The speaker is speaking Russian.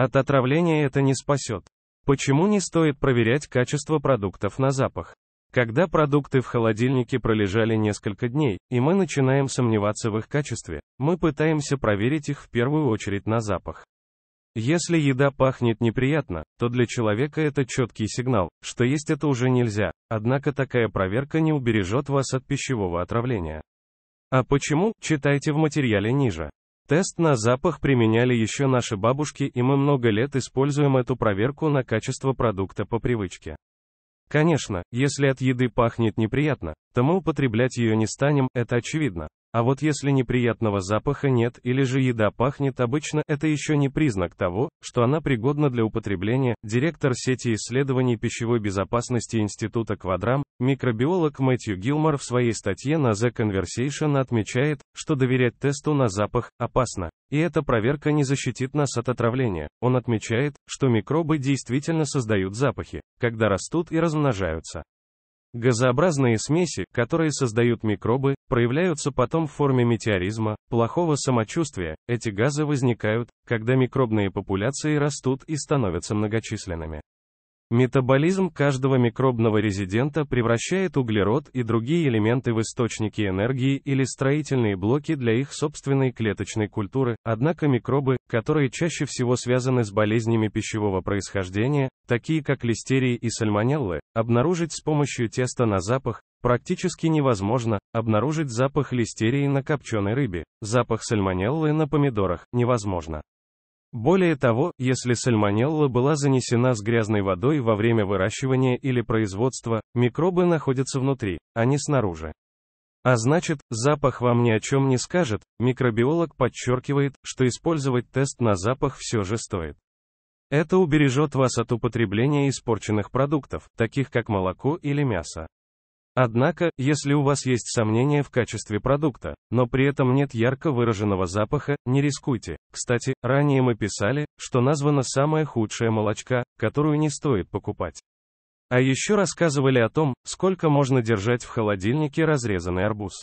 От отравления это не спасет. Почему не стоит проверять качество продуктов на запах? Когда продукты в холодильнике пролежали несколько дней, и мы начинаем сомневаться в их качестве, мы пытаемся проверить их в первую очередь на запах. Если еда пахнет неприятно, то для человека это четкий сигнал, что есть это уже нельзя, однако такая проверка не убережет вас от пищевого отравления. А почему, читайте в материале ниже. Тест на запах применяли еще наши бабушки, и мы много лет используем эту проверку на качество продукта по привычке. Конечно, если от еды пахнет неприятно, то мы употреблять ее не станем, это очевидно. А вот если неприятного запаха нет или же еда пахнет обычно, это еще не признак того, что она пригодна для употребления. Директор сети исследований пищевой безопасности Института Квадрам Микробиолог Мэтью Гилмор в своей статье на The Conversation отмечает, что доверять тесту на запах опасно, и эта проверка не защитит нас от отравления. Он отмечает, что микробы действительно создают запахи, когда растут и размножаются. Газообразные смеси, которые создают микробы, проявляются потом в форме метеоризма, плохого самочувствия. Эти газы возникают, когда микробные популяции растут и становятся многочисленными. Метаболизм каждого микробного резидента превращает углерод и другие элементы в источники энергии или строительные блоки для их собственной клеточной культуры, однако микробы, которые чаще всего связаны с болезнями пищевого происхождения, такие как листерии и сальмонеллы, обнаружить с помощью теста на запах, Практически невозможно обнаружить запах листерии на копченой рыбе, запах сальмонеллы на помидорах невозможно. Более того, если сальмонелла была занесена с грязной водой во время выращивания или производства, микробы находятся внутри, а не снаружи. А значит, запах вам ни о чем не скажет, микробиолог подчеркивает, что использовать тест на запах все же стоит. Это убережет вас от употребления испорченных продуктов, таких как молоко или мясо. Однако, если у вас есть сомнения в качестве продукта, но при этом нет ярко выраженного запаха, не рискуйте. Кстати, ранее мы писали, что названа самая худшая молочка, которую не стоит покупать. А еще рассказывали о том, сколько можно держать в холодильнике разрезанный арбуз.